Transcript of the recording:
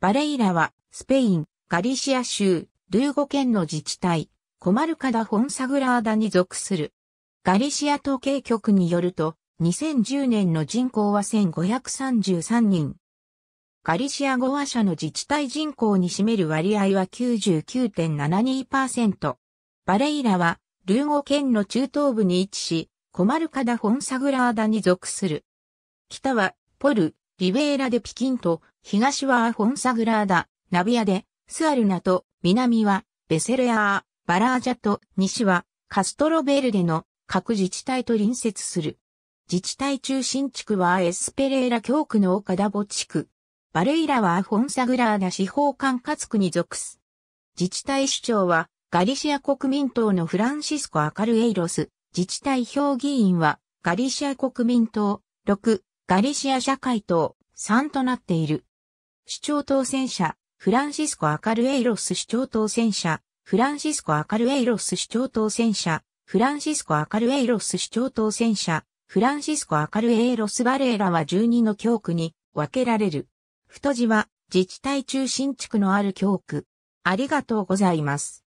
バレイラは、スペイン、ガリシア州、ルーゴ県の自治体、コマルカダ・フォンサグラーダに属する。ガリシア統計局によると、2010年の人口は1533人。ガリシア語話者の自治体人口に占める割合は99.72%。バレイラは、ルーゴ県の中東部に位置し、コマルカダ・フォンサグラーダに属する。北は、ポル、リベーラ・でピキンと、東はアフォンサグラーダ、ナビアで、スアルナと、南は、ベセルアー、バラージャと、西は、カストロベルデの各自治体と隣接する。自治体中心地区はエスペレーラ教区のオカダボ地区。バレイラはアフォンサグラーダ司法管轄区に属す。自治体首長は、ガリシア国民党のフランシスコ・アカルエイロス。自治体評議員は、ガリシア国民党、6、ガリシア社会党3となっている。市長当選者、フランシスコ・アカルエイロス市長当選者、フランシスコ・アカルエイロス市長当選者、フランシスコ・アカルエイロス市長当選者、フランシスコ・アカルエイロス・バレーラは12の教区に分けられる。太字は自治体中心地区のある教区。ありがとうございます。